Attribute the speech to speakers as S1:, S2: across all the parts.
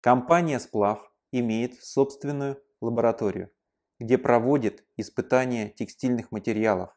S1: Компания «Сплав» имеет собственную лабораторию, где проводит испытания текстильных материалов,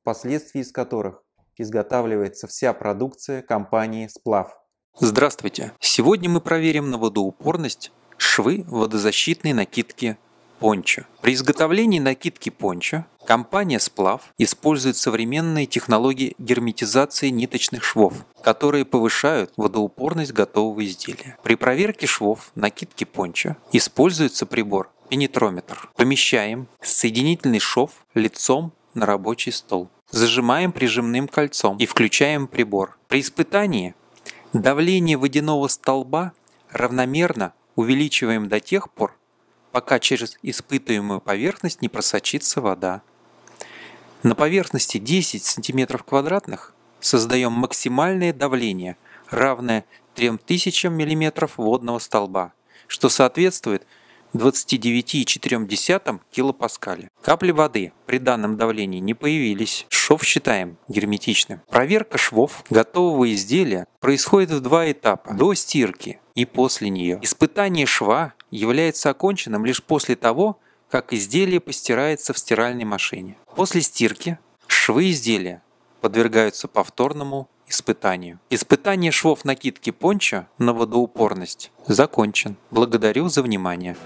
S1: впоследствии из которых изготавливается вся продукция компании «Сплав». Здравствуйте! Сегодня мы проверим на водоупорность швы водозащитной накидки пончо. При изготовлении накидки пончо компания «Сплав» использует современные технологии герметизации ниточных швов, которые повышают водоупорность готового изделия. При проверке швов накидки пончо используется прибор пенетрометр. Помещаем соединительный шов лицом на рабочий стол. Зажимаем прижимным кольцом и включаем прибор. При испытании давление водяного столба равномерно увеличиваем до тех пор, пока через испытываемую поверхность не просочится вода. На поверхности 10 см квадратных создаем максимальное давление, равное 3000 мм водного столба, что соответствует 29,4 килопаскаля. Капли воды при данном давлении не появились. Шов считаем герметичным. Проверка швов готового изделия происходит в два этапа – до стирки и после нее. Испытание шва является оконченным лишь после того, как изделие постирается в стиральной машине. После стирки швы изделия подвергаются повторному испытанию. Испытание швов накидки пончо на водоупорность закончен. Благодарю за внимание.